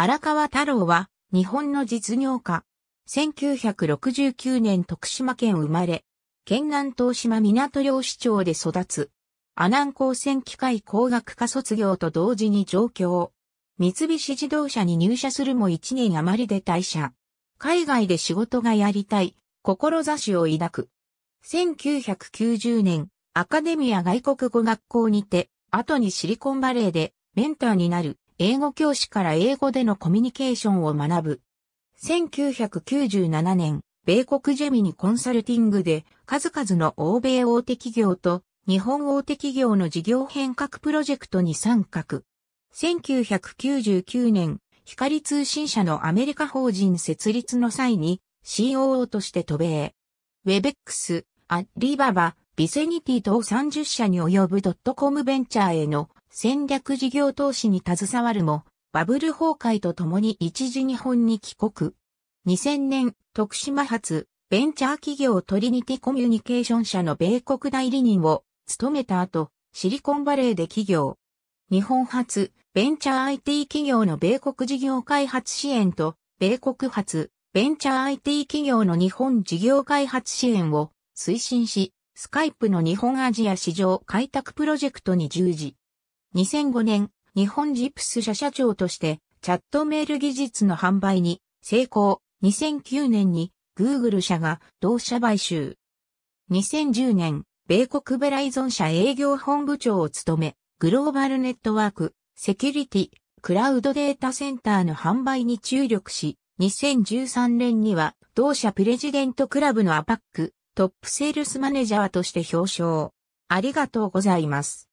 荒川太郎は、日本の実業家。1969年徳島県生まれ、県南東島港漁市町で育つ。阿南高専機械工学科卒業と同時に上京。三菱自動車に入社するも1年余りで退社。海外で仕事がやりたい、志を抱く。1990年、アカデミア外国語学校にて、後にシリコンバレーでメンターになる。英語教師から英語でのコミュニケーションを学ぶ。1997年、米国ジェミニコンサルティングで数々の欧米大手企業と日本大手企業の事業変革プロジェクトに参画。1999年、光通信社のアメリカ法人設立の際に COO として渡米。ウェベックス、アリババ、ビセニティ等30社に及ぶドットコムベンチャーへの戦略事業投資に携わるも、バブル崩壊とともに一時日本に帰国。2000年、徳島発、ベンチャー企業トリニティコミュニケーション社の米国代理人を務めた後、シリコンバレーで企業。日本発、ベンチャー IT 企業の米国事業開発支援と、米国発、ベンチャー IT 企業の日本事業開発支援を推進し、スカイプの日本アジア市場開拓プロジェクトに従事。2005年、日本ジプス社社長として、チャットメール技術の販売に成功。2009年に Google 社が同社買収。2010年、米国ベライゾン社営業本部長を務め、グローバルネットワーク、セキュリティ、クラウドデータセンターの販売に注力し、2013年には同社プレジデントクラブのアパックトップセールスマネージャーとして表彰。ありがとうございます。